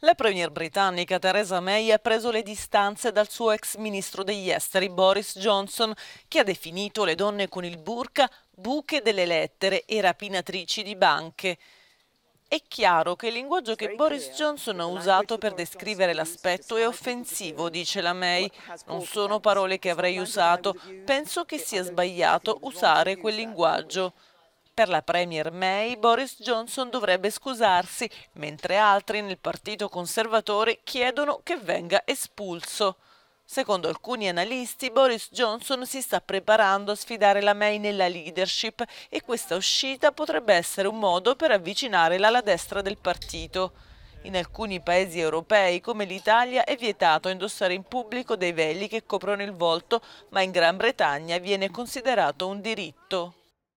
La premier britannica Theresa May ha preso le distanze dal suo ex ministro degli esteri Boris Johnson, che ha definito le donne con il burka buche delle lettere e rapinatrici di banche. È chiaro che il linguaggio che Boris Johnson ha usato per descrivere l'aspetto è offensivo, dice la May. Non sono parole che avrei usato. Penso che sia sbagliato usare quel linguaggio. Per la Premier May Boris Johnson dovrebbe scusarsi, mentre altri nel Partito Conservatore chiedono che venga espulso. Secondo alcuni analisti, Boris Johnson si sta preparando a sfidare la May nella leadership e questa uscita potrebbe essere un modo per avvicinare l'ala destra del partito. In alcuni paesi europei, come l'Italia, è vietato indossare in pubblico dei veli che coprono il volto, ma in Gran Bretagna viene considerato un diritto.